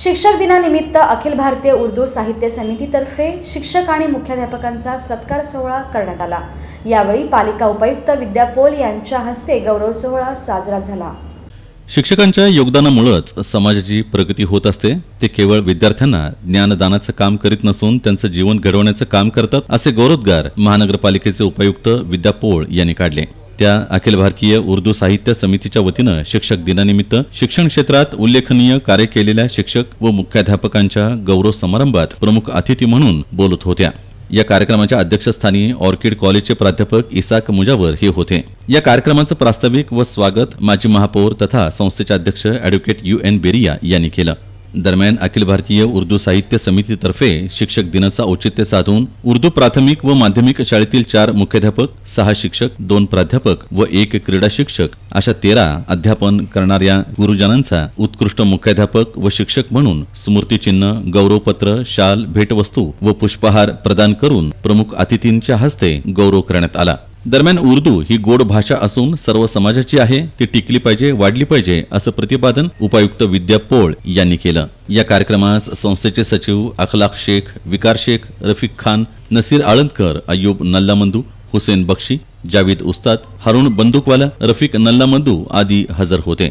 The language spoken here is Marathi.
शिक्षक दिनानिमित्त अखिल भारतीय उर्दू साहित्य समितीतर्फे शिक्षक आणि मुख्याध्यापकांचा सत्कार सोहळा करण्यात आला यावेळी पालिका उपायुक्त विद्यापोल यांच्या हस्ते गौरव सोहळा साजरा झाला शिक्षकांच्या योगदानामुळेच समाजाची प्रगती होत असते ते केवळ विद्यार्थ्यांना ज्ञानदानाचं काम करीत नसून त्यांचं जीवन घडवण्याचं काम करतात असे गौरवोद्गार महानगरपालिकेचे उपायुक्त विद्या यांनी काढले त्या अखिल भारतीय उर्दू साहित्य समितीच्या वतीनं शिक्षक दिनानिमित्त शिक्षण क्षेत्रात उल्लेखनीय कार्य केलेल्या शिक्षक व मुख्याध्यापकांच्या गौरव समारंभात प्रमुख अतिथी म्हणून बोलत होत्या या कार्यक्रमाच्या अध्यक्षस्थानी ऑर्किड कॉलेजचे प्राध्यापक इसाक मुजावर हे होते या कार्यक्रमाचं प्रास्ताविक व स्वागत माजी महापौर तथा संस्थेचे अध्यक्ष अॅडव्होकेट यू एन बेरिया यांनी केलं दरम्यान अखिल भारतीय उर्दू साहित्य समितीतर्फे शिक्षक दिनाचा औचित्य साधून उर्दू प्राथमिक व माध्यमिक शाळेतील चार मुख्याध्यापक सहा शिक्षक दोन प्राध्यापक व एक क्रीडा शिक्षक अशा तेरा अध्यापन करणाऱ्या गुरुजनांचा उत्कृष्ट मुख्याध्यापक व शिक्षक म्हणून स्मृतिचिन्ह गौरवपत्र शाल भेटवस्तू व पुष्पहार प्रदान करून प्रमुख अतिथींच्या हस्ते गौरव करण्यात आला दरम्यान उर्दू ही गोड भाषा असून सर्व समाजाची आहे ती टिकली पाहिजे वाढली पाहिजे असं प्रतिपादन उपायुक्त विद्या पोळ यांनी केलं या कार्यक्रमास संस्थेचे सचिव अखलाक शेख विकार शेख रफिक खान नसीर आळंदकर अय्यूब नल्लामंदू हुसेन बक्षी जावेद उस्ताद हरुण बंदूकवाला रफिक नल्लामंदू आदी हजर होते